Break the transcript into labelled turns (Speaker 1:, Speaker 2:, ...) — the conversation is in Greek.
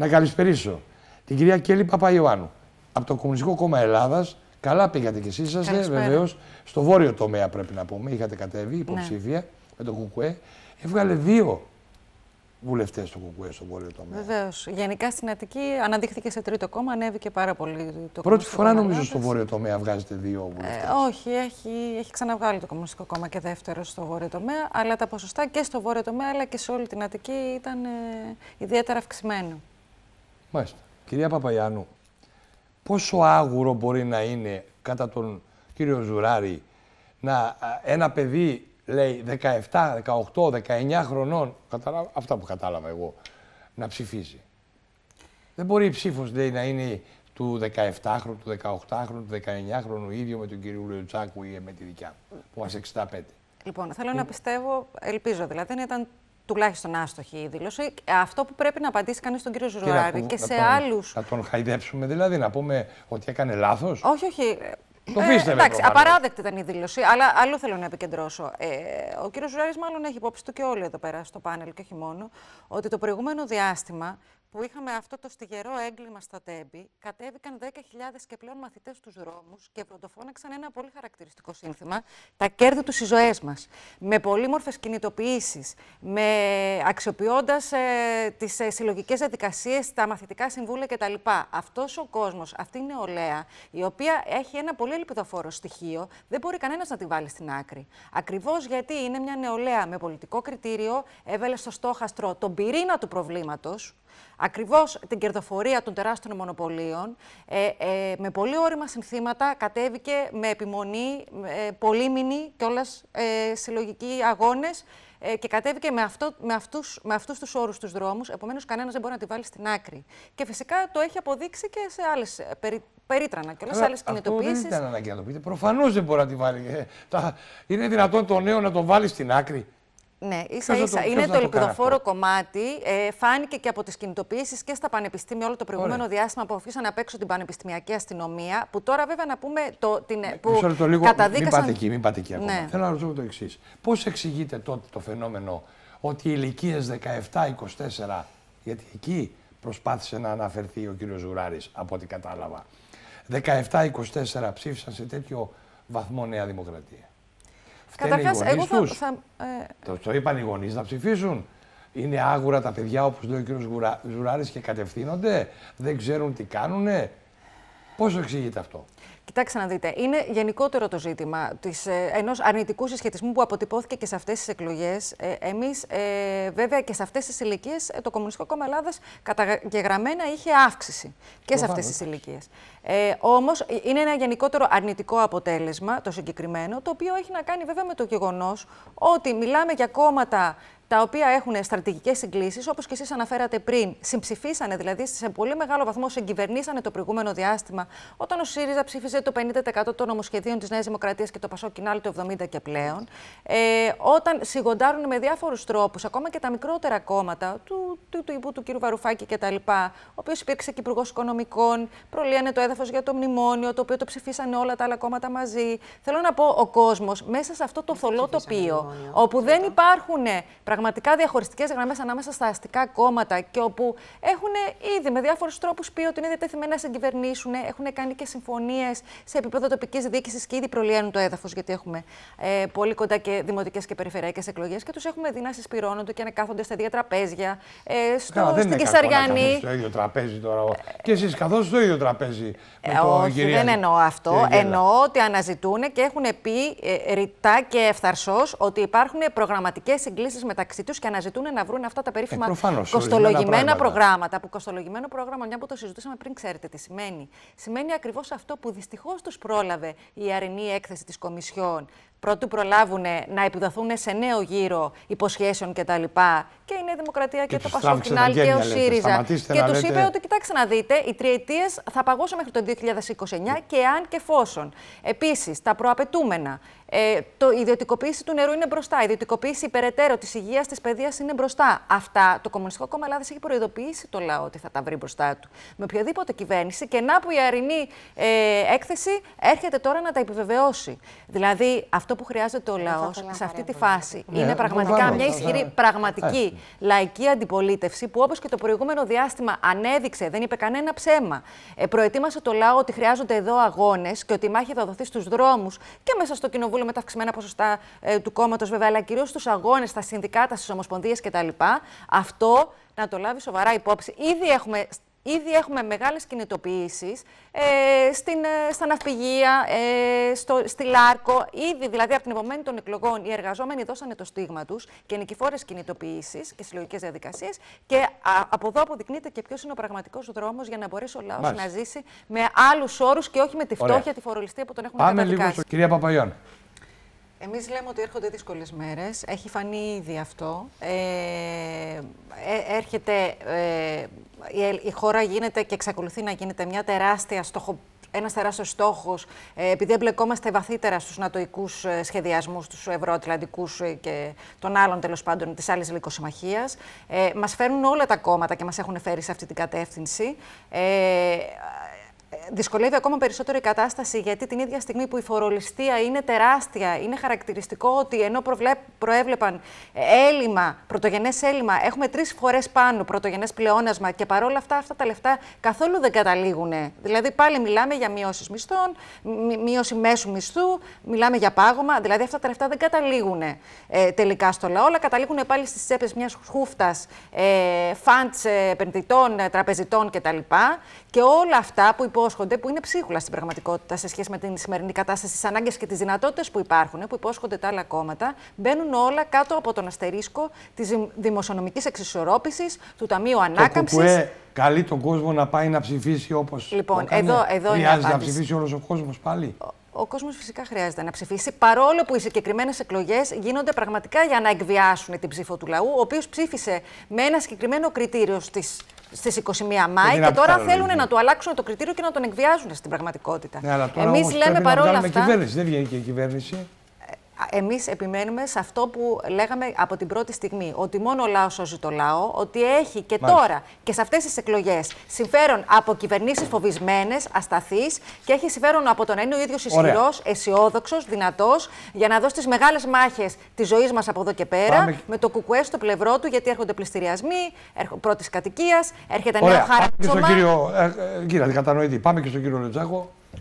Speaker 1: Να καλησπερίσω την κυρία Κέλλη Παπαϊωάννου από το Κομμουνιστικό Κόμμα Ελλάδας. Καλά πήγατε κι εσείς, είσαστε βεβαίως στο βόρειο τομέα, πρέπει να πούμε. Είχατε κατέβει ναι. υποψήφια ναι. με τον Κουκουέ. Έβγαλε δύο βουλευτές του Κουκουέ στο βόρειο τομέα.
Speaker 2: Βεβαίως. Γενικά στην Αττική αναδείχθηκε σε τρίτο κόμμα, ανέβηκε πάρα πολύ το Πρώτη φορά νομίζω στο βόρειο
Speaker 1: τομέα βγάζετε δύο βουλευτές.
Speaker 2: Ε, όχι, έχει, έχει ξαναβγάλει το Κομμουνιστικό Κόμμα και δεύτερο στο βόρειο τομέα, αλλά τα ποσοστά και στο βόρειο τομέα αλλά και σε όλη την Αττική ήταν ε, ιδιαίτερα αυξημένα.
Speaker 1: Μάλιστα. Κυρία Παπαγιάννου, πόσο άγουρο μπορεί να είναι κατά τον κύριο Ζουράρη να ένα παιδί λέει 17, 18, 19 χρονών, αυτά που κατάλαβα εγώ, να ψηφίζει. Δεν μπορεί η ψήφος λέει, να είναι του 17χρονου, του 18χρονου, του 19χρονου ίδιο με τον κύριο Λεωτσάκου ή με τη δικιά μου, που μας 65.
Speaker 2: Λοιπόν, θέλω να ε, πιστεύω, ελπίζω δηλαδή, ήταν τουλάχιστον άστοχη η δήλωση. Αυτό που πρέπει να απαντήσει κανείς στον κύριο Ζουράρη και σε άλλου. Θα
Speaker 1: τον χαϊδέψουμε δηλαδή, να πούμε ότι έκανε λάθος.
Speaker 2: Όχι, όχι.
Speaker 1: Το ε, εντάξει, απαράδεκτη
Speaker 2: ήταν η δήλωση, αλλά άλλο θέλω να επικεντρώσω. Ε, ο κύριος Ζουράρη, μάλλον έχει υπόψη του και όλοι εδώ πέρα στο πάνελ και όχι μόνο, ότι το προηγούμενο διάστημα που είχαμε αυτό το στιγερό έγκλημα στα Τέμπη, κατέβηκαν 10.000 και πλέον μαθητές στους δρόμους και βροντοφώναξαν ένα πολύ χαρακτηριστικό σύνθημα, τα κέρδη τους στις ζωές μας. Με πολύμορφες κινητοποιήσεις, με αξιοποιώντας ε, τις ε, συλλογικές διαδικασίες, τα μαθητικά συμβούλια κτλ. Αυτός ο κόσμος, αυτή η νεολαία, η οποία έχει ένα πολύ ελπιδοφόρο στοιχείο, δεν μπορεί κανένας να τη βάλει στην άκρη. Ακριβώς γιατί είναι μια νεολαία με πολιτικό κριτήριο, έβαλε στο στόχαστρο τον πυρήνα του προβλήματος, ακριβώς την κερδοφορία των τεράστιων μονοπωλίων, ε, ε, με πολύ όριμα συνθήματα, κατέβηκε με επιμονή, ε, πολύμηνη και όλες ε, συλλογικοί αγώνες ε, και κατέβηκε με, αυτό, με, αυτούς, με αυτούς τους όρους τους δρόμους, επομένως κανένας δεν μπορεί να τη βάλει στην άκρη. Και φυσικά το έχει αποδείξει και σε άλλες ε, περι, περίτρανα και όλες άλλε κινητοποιήσει. δεν ήταν
Speaker 1: αναγκαία να το πείτε. Προφανώς δεν μπορεί να τη βάλει. είναι δυνατόν το νέο να τον βάλει στην άκρη.
Speaker 2: Ναι, ίσα ίσα. είναι το, το κομμάτι. Ε, φάνηκε και από τις κινητοποιήσεις και στα πανεπιστήμια όλο το προηγούμενο διάστημα που αφήσαν απ' έξω την πανεπιστημιακή αστυνομία. Που τώρα βέβαια να πούμε. Το, την, ναι, που Μισό λίγο. Καταδίκασαν... Μην πάτε εκεί, μην πάτε εκεί ακόμα. Ναι.
Speaker 1: Θέλω να ρωτήσω το εξής. Πώς εξηγείται τότε το φαινόμενο ότι οι ηλικίες 17-24, γιατί εκεί προσπάθησε να αναφερθεί ο κύριος Ζουράρης, από ό,τι κατάλαβα. 17-24 ψήφισαν σε τέτοιο βαθμό Νέα Δημοκρατία. Καταρχά, εγώ θα. Τους.
Speaker 2: θα ε,
Speaker 1: το, το είπαν οι γονείς να ψηφίσουν. Είναι άγουρα τα παιδιά, όπως λέει ο κ. Ζουράρης, και κατευθύνονται. Δεν ξέρουν τι κάνουνε. Πώς το αυτό.
Speaker 2: Κοιτάξτε να δείτε, είναι γενικότερο το ζήτημα της, ε, ενός αρνητικού συσχετισμού που αποτυπώθηκε και σε αυτές τις εκλογές. Ε, εμείς ε, βέβαια και σε αυτές τις ηλικίες ε, το Κομμουνιστικό Κόμμα Ελλάδας καταγεγραμμένα είχε αύξηση και σε αυτές τις ηλικίες. Ε, όμως ε, είναι ένα γενικότερο αρνητικό αποτέλεσμα το συγκεκριμένο, το οποίο έχει να κάνει βέβαια με το γεγονός ότι μιλάμε για κόμματα τα οποία έχουν στρατηγικές συγκλήσεις, όπως και εσείς αναφέρατε πριν. Συμψηφίσανε δηλαδή σε πολύ μεγάλο βαθμό, συγκυβερνήσανε το προηγούμενο διάστημα, όταν ο ΣΥΡΙΖΑ ψήφιζε το 50% των νομοσχεδίων της Νέας Δημοκρατίας και το Πασό Κινάλι το 70% και πλέον. Ε, όταν σιγοντάρουν με διάφορους τρόπους, ακόμα και τα μικρότερα κόμματα του, του, του, του, του κ. Βαρουφάκη κτλ., ο οποίος υπήρξε και υπουργός οικονομικών, προλύανε το έδαφος για το μνημόνιο, το οποίο το ψηφίσανε όλα τα άλλα κόμματα μαζί. Θέλω να πω, ο κόσμος μέσα σε αυτό το θολό τοπίο, όπου δεν υπάρχουν πραγματικά πραγματικά διαχωριστικές γραμμές ανάμεσα στα αστικά κόμματα και όπου έχουν ήδη με διάφορους τρόπους πει ότι είναι διατεθειμένα να συγκυβερνήσουν, έχουν κάνει και συμφωνίες σε επίπεδο τοπικής διοίκησης και ήδη προλύνουν το έδαφος, γιατί έχουμε ε, πολύ κοντά και δημοτικές και περιφερειακές εκλογές και τους έχουμε δει να συσπηρώνονται και να κάθονται στα ίδια τραπέζια. Ε, στο, Ά, στην Κεσαριανή. Στο ίδιο
Speaker 1: τραπέζι τώρα. Ε, και εσείς καθώς στο ίδιο τραπέζι. Με ε, το όχι, δεν εννοώ αυτό. Εννοώ
Speaker 2: ότι αναζητούν και έχουν πει ε, ρητά και εφθαρσώ ότι υπάρχουν προγραμματικές συγκλήσεις μεταξύ μεταξύ και αναζητούν να βρουν αυτά τα περίφημα ε, κοστολογημένα ναι. προγράμματα. Που κοστολογημένο πρόγραμμα, μια που το συζητούσαμε πριν, ξέρετε τι σημαίνει. Σημαίνει ακριβώς αυτό που δυστυχώς τους πρόλαβε η αρενή έκθεση της Κομισιόν πρωτού προλάβουν να επιδοθούν σε νέο γύρο υποσχέσεων κτλ. Και, και η Νέα Δημοκρατία και, και το Πασόκ και ο ΣΥΡΙΖΑ. Και τους είπε ότι κοιτάξτε να δείτε, οι τριετίες θα παγώσουν μέχρι το 2029 και αν και εφόσον. Επίσης, τα προαπαιτούμενα. Ε, το, η ιδιωτικοποίηση του νερού είναι μπροστά. Η ιδιωτικοποίηση υπεραιτέρω της υγείας, της παιδείας είναι μπροστά. Αυτά το Κομμουνιστικό Κόμμα Ελλάδας έχει προειδοποιήσει το λαό ότι θα τα βρει μπροστά του. Με οποιαδήποτε κυβέρνηση και να που η αρινή ε, έκθεση έρχεται τώρα να τα επιβεβαιώσει. Δηλαδή, αυτό αυτό που χρειάζεται ο ε, λαό σε αυτή τη φάση ναι, είναι πραγματικά μια ισχυρή, ναι. πραγματική λαϊκή αντιπολίτευση που όπως και το προηγούμενο διάστημα ανέδειξε, δεν είπε κανένα ψέμα. Ε, προετοίμασε το λαό ότι χρειάζονται εδώ αγώνες και ότι η μάχη θα δοθεί στους δρόμους και μέσα στο κοινοβούλιο με τα αυξημένα ποσοστά ε, του κόμματος βέβαια, αλλά κυρίως στους αγώνες, στα συνδικάτα, στις ομοσπονδίες κτλ. Αυτό να το λάβει σοβαρά υπόψη. Ήδη έχουμε Ήδη έχουμε μεγάλες κινητοποιήσεις ε, στην, ε, στα ναυπηγεία, ε, στο, στη Λάρκο. Ήδη δηλαδή από την επομένη των εκλογών οι εργαζόμενοι δώσανε το στίγμα τους και νικηφόρες κινητοποιήσεις και συλλογικές διαδικασίες και α, από εδώ αποδεικνύεται και ποιος είναι ο πραγματικός δρόμος για να μπορέσει ο λαός να ζήσει με άλλους όρους και όχι με τη φτώχεια, τη φορολιστία που τον έχουν Πάμε καταδικάσει. Λίγο στο... κυρία Παπαγιών. Εμείς λέμε ότι έρχονται δύσκολες μέρες. Έχει φανεί ήδη αυτό. Ε, ε, έρχεται, ε, η, χώρα γίνεται και εξακολουθεί να γίνεται μια τεράστια στόχο, ένας τεράστιος στόχος, ε, επειδή εμπλεκόμαστε βαθύτερα στους νατοικούς σχεδιασμούς, τους ευρωατλαντικούς και των άλλων τέλος πάντων της άλλης λικοσυμμαχίας. Ε, μας φέρνουν όλα τα κόμματα και μας έχουν φέρει σε αυτή την κατεύθυνση δυσκολεύει ακόμα περισσότερο η κατάσταση γιατί την ίδια στιγμή που η φορολιστία είναι τεράστια, είναι χαρακτηριστικό ότι ενώ προέβλεπαν ε, έλλειμμα, πρωτογενές έλλειμμα, έχουμε τρεις φορές πάνω πρωτογενές πλεόνασμα και παρόλα αυτά αυτά τα λεφτά καθόλου δεν καταλήγουν. Δηλαδή πάλι μιλάμε για μειώσεις μισθών, μείωση μέσου μισθού, μιλάμε για πάγωμα, δηλαδή αυτά τα λεφτά δεν καταλήγουν ε, τελικά στο λαό, καταλήγουν πάλι στις τσέπες μιας χούφτας, ε, ε, επενδυτών, τραπεζιτών κτλ. Και όλα αυτά που υπο υπόσχονται, που είναι ψίχουλα στην πραγματικότητα σε σχέση με την σημερινή κατάσταση, τις ανάγκες και τις δυνατότητες που υπάρχουν, που υπόσχονται τα άλλα κόμματα, μπαίνουν όλα κάτω από τον αστερίσκο της δημοσιονομικής εξισορρόπησης, του Ταμείου Ανάκαμψη. Το
Speaker 1: καλεί τον κόσμο να πάει να ψηφίσει όπως. Λοιπόν, εδώ, εδώ Χρειάζεται να ψηφίσει όλος ο κόσμος πάλι.
Speaker 2: Ο κόσμος φυσικά χρειάζεται να ψηφίσει, παρόλο που οι συγκεκριμένες εκλογές γίνονται πραγματικά για να εκβιάσουν την ψήφο του λαού, ο οποίος ψήφισε με ένα συγκεκριμένο κριτήριο στις στις 21 Μάη και τώρα θέλουν να του αλλάξουν το κριτήριο και να τον εκβιάζουν στην πραγματικότητα. Ναι, Εμεί λέμε παρόλα αυτά.
Speaker 1: Δεν βγαίνει και η κυβέρνηση
Speaker 2: εμείς επιμένουμε σε αυτό που λέγαμε από την πρώτη στιγμή, ότι μόνο ο λαός σώζει το λαό, ότι έχει και τώρα και σε αυτές τις εκλογές συμφέρον από κυβερνήσεις φοβισμένες, ασταθείς και έχει συμφέρον από το να είναι ο ίδιος ισχυρός, αισιόδοξος, δυνατός για να δώσει τις μεγάλες μάχες της ζωής μας από εδώ και πέρα με το κουκουέ στο πλευρό του γιατί έρχονται πληστηριασμοί, πρώτης κατοικίας, έρχεται νέο χάρτη. Πάμε και
Speaker 1: κύριο, ε, ε πάμε και στον κύριο Λετζάκο.